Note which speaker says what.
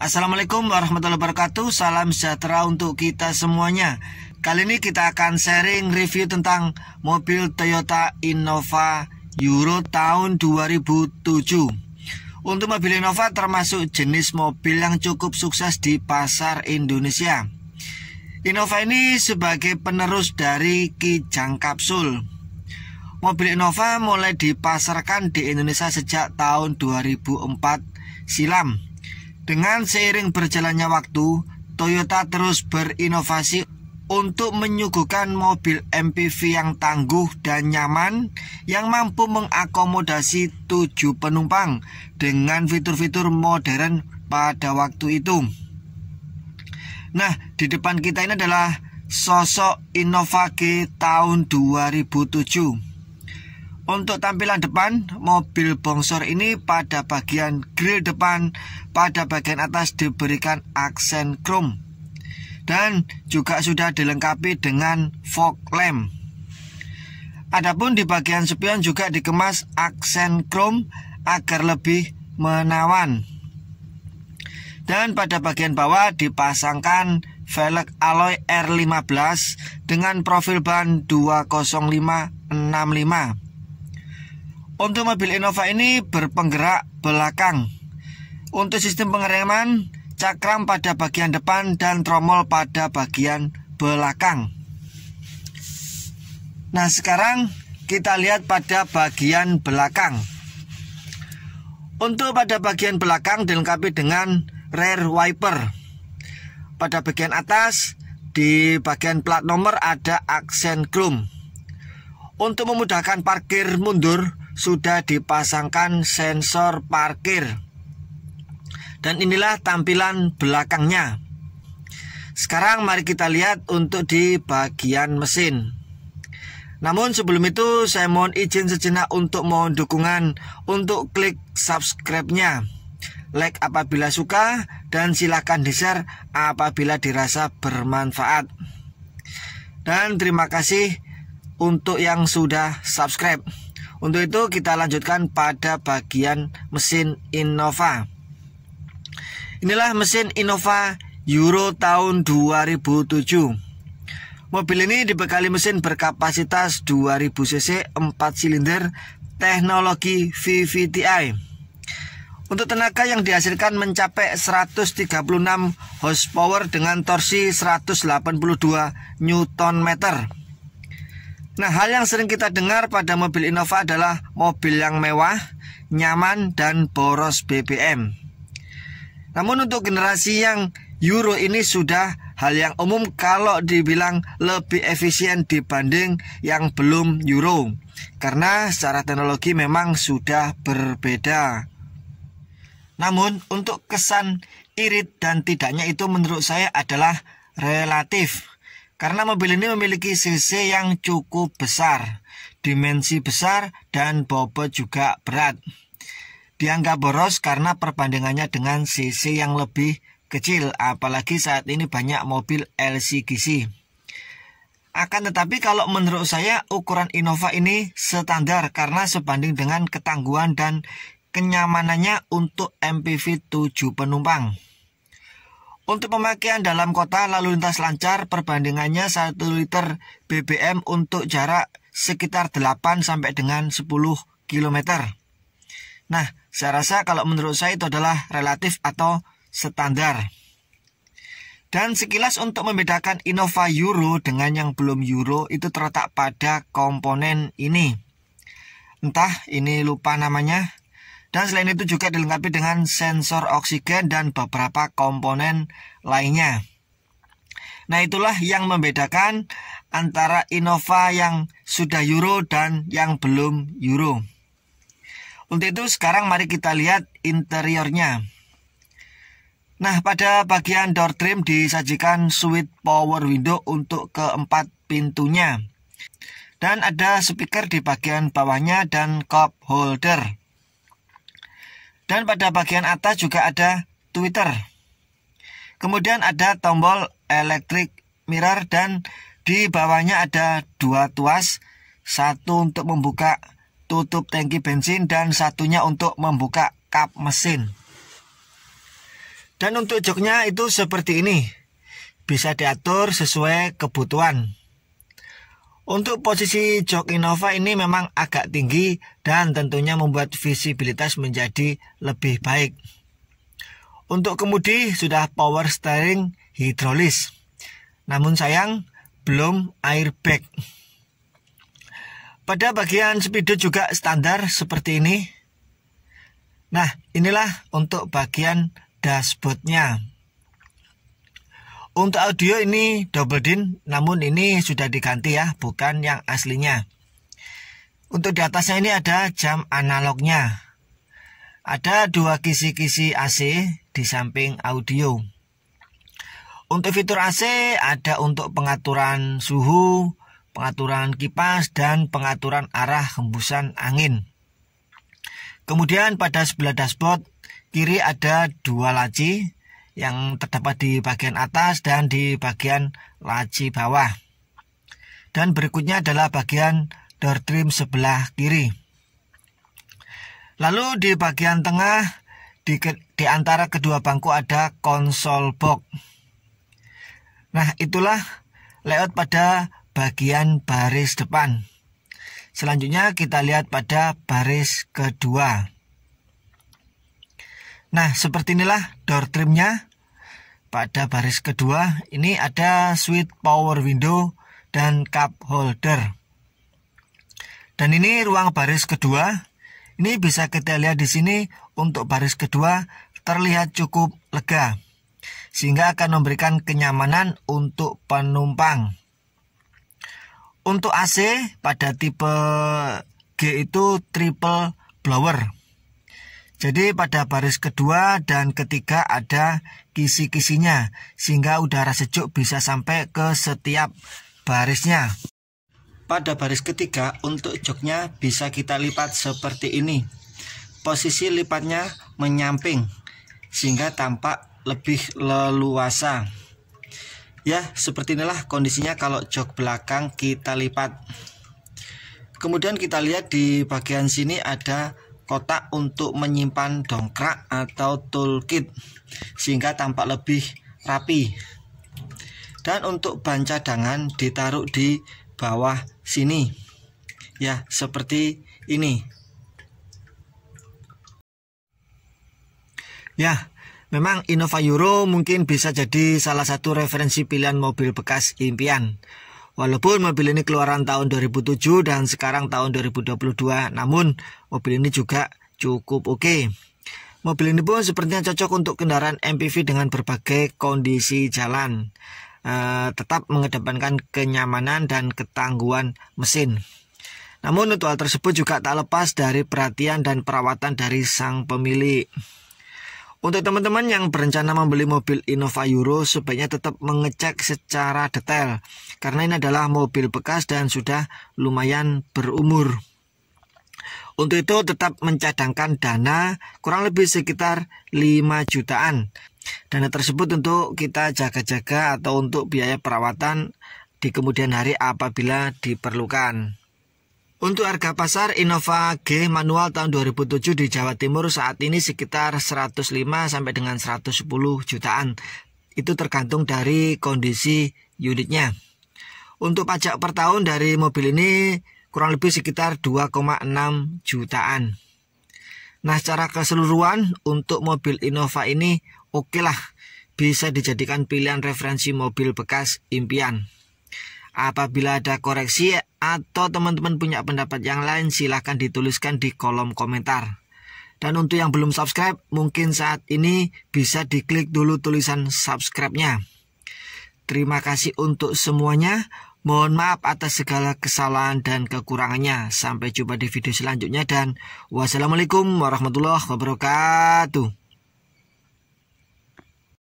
Speaker 1: Assalamualaikum warahmatullahi wabarakatuh Salam sejahtera untuk kita semuanya Kali ini kita akan sharing review tentang mobil Toyota Innova Euro tahun 2007 Untuk mobil Innova termasuk jenis mobil yang cukup sukses di pasar Indonesia Innova ini sebagai penerus dari Kijang Kapsul Mobil Innova mulai dipasarkan di Indonesia sejak tahun 2004 silam. Dengan seiring berjalannya waktu, Toyota terus berinovasi untuk menyuguhkan mobil MPV yang tangguh dan nyaman yang mampu mengakomodasi tujuh penumpang dengan fitur-fitur modern pada waktu itu. Nah, di depan kita ini adalah sosok Innova G tahun 2007. Untuk tampilan depan, mobil bongsor ini pada bagian grill depan, pada bagian atas diberikan aksen chrome. Dan juga sudah dilengkapi dengan fog lamp. Adapun di bagian spion juga dikemas aksen chrome agar lebih menawan. Dan pada bagian bawah dipasangkan velg alloy R15 dengan profil ban 20565. Untuk mobil Innova ini berpenggerak belakang. Untuk sistem pengereman, cakram pada bagian depan dan tromol pada bagian belakang. Nah, sekarang kita lihat pada bagian belakang. Untuk pada bagian belakang dilengkapi dengan rear wiper. Pada bagian atas, di bagian plat nomor ada aksen chrome. Untuk memudahkan parkir mundur, sudah dipasangkan sensor parkir. Dan inilah tampilan belakangnya. Sekarang mari kita lihat untuk di bagian mesin. Namun sebelum itu saya mohon izin sejenak untuk mohon dukungan untuk klik subscribe-nya. Like apabila suka dan silahkan di-share apabila dirasa bermanfaat. Dan terima kasih untuk yang sudah subscribe. Untuk itu kita lanjutkan pada bagian mesin Innova. Inilah mesin Innova Euro tahun 2007. Mobil ini dibekali mesin berkapasitas 2000 cc 4 silinder teknologi VVTi. Untuk tenaga yang dihasilkan mencapai 136 horsepower dengan torsi 182 Newton meter. Nah, hal yang sering kita dengar pada mobil Innova adalah mobil yang mewah, nyaman, dan boros BBM. Namun untuk generasi yang Euro ini sudah hal yang umum kalau dibilang lebih efisien dibanding yang belum Euro. Karena secara teknologi memang sudah berbeda. Namun untuk kesan irit dan tidaknya itu menurut saya adalah relatif karena mobil ini memiliki CC yang cukup besar, dimensi besar, dan bobot juga berat. Dianggap boros karena perbandingannya dengan CC yang lebih kecil, apalagi saat ini banyak mobil LCGC. Akan tetapi kalau menurut saya ukuran Innova ini standar karena sebanding dengan ketangguhan dan kenyamanannya untuk MPV 7 penumpang. Untuk pemakaian dalam kota lalu lintas lancar perbandingannya 1 liter BBM untuk jarak sekitar 8 sampai dengan 10 km. Nah, saya rasa kalau menurut saya itu adalah relatif atau standar. Dan sekilas untuk membedakan Innova Euro dengan yang belum Euro itu terletak pada komponen ini. Entah ini lupa namanya, dan selain itu juga dilengkapi dengan sensor oksigen dan beberapa komponen lainnya. Nah itulah yang membedakan antara Innova yang sudah Euro dan yang belum Euro. Untuk itu sekarang mari kita lihat interiornya. Nah pada bagian door trim disajikan switch power window untuk keempat pintunya. Dan ada speaker di bagian bawahnya dan cup holder. Dan pada bagian atas juga ada Twitter. Kemudian ada tombol electric mirror dan di bawahnya ada dua tuas, satu untuk membuka tutup tangki bensin dan satunya untuk membuka kap mesin. Dan untuk joknya itu seperti ini. Bisa diatur sesuai kebutuhan. Untuk posisi jok Innova ini memang agak tinggi dan tentunya membuat visibilitas menjadi lebih baik. Untuk kemudi sudah power steering hidrolis. Namun sayang belum airbag. Pada bagian speedo juga standar seperti ini. Nah, inilah untuk bagian dashboardnya. Untuk audio ini double din, namun ini sudah diganti ya, bukan yang aslinya. Untuk di atasnya ini ada jam analognya. Ada dua kisi-kisi AC di samping audio. Untuk fitur AC ada untuk pengaturan suhu, pengaturan kipas, dan pengaturan arah hembusan angin. Kemudian pada sebelah dashboard kiri ada dua laci, yang terdapat di bagian atas dan di bagian laci bawah. Dan berikutnya adalah bagian door trim sebelah kiri. Lalu di bagian tengah di, di antara kedua bangku ada konsol box. Nah, itulah layout pada bagian baris depan. Selanjutnya kita lihat pada baris kedua. Nah, seperti inilah door trimnya pada baris kedua ini ada switch power window dan cup holder dan ini ruang baris kedua ini bisa kita lihat di sini untuk baris kedua terlihat cukup lega sehingga akan memberikan kenyamanan untuk penumpang untuk AC pada tipe G itu triple blower jadi pada baris kedua dan ketiga ada kisi-kisinya sehingga udara sejuk bisa sampai ke setiap barisnya. Pada baris ketiga untuk joknya bisa kita lipat seperti ini. Posisi lipatnya menyamping sehingga tampak lebih leluasa. Ya, seperti inilah kondisinya kalau jok belakang kita lipat. Kemudian kita lihat di bagian sini ada kotak untuk menyimpan dongkrak atau toolkit sehingga tampak lebih rapi. Dan untuk ban cadangan ditaruh di bawah sini. Ya, seperti ini. Ya, memang Innova Euro mungkin bisa jadi salah satu referensi pilihan mobil bekas impian. Walaupun mobil ini keluaran tahun 2007 dan sekarang tahun 2022, namun mobil ini juga cukup oke. Okay. Mobil ini pun sepertinya cocok untuk kendaraan MPV dengan berbagai kondisi jalan. Uh, tetap mengedepankan kenyamanan dan ketangguhan mesin. Namun untuk hal tersebut juga tak lepas dari perhatian dan perawatan dari sang pemilik. Untuk teman-teman yang berencana membeli mobil Innova Euro sebaiknya tetap mengecek secara detail karena ini adalah mobil bekas dan sudah lumayan berumur. Untuk itu tetap mencadangkan dana kurang lebih sekitar 5 jutaan. Dana tersebut untuk kita jaga-jaga atau untuk biaya perawatan di kemudian hari apabila diperlukan. Untuk harga pasar Innova G manual tahun 2007 di Jawa Timur saat ini sekitar 105 sampai dengan 110 jutaan. Itu tergantung dari kondisi unitnya. Untuk pajak per tahun dari mobil ini kurang lebih sekitar 2,6 jutaan. Nah, secara keseluruhan untuk mobil Innova ini oke okay lah, bisa dijadikan pilihan referensi mobil bekas impian. Apabila ada koreksi atau teman-teman punya pendapat yang lain silahkan dituliskan di kolom komentar. Dan untuk yang belum subscribe, mungkin saat ini bisa diklik dulu tulisan subscribe-nya. Terima kasih untuk semuanya. Mohon maaf atas segala kesalahan dan kekurangannya. Sampai jumpa di video selanjutnya dan wassalamualaikum warahmatullahi wabarakatuh.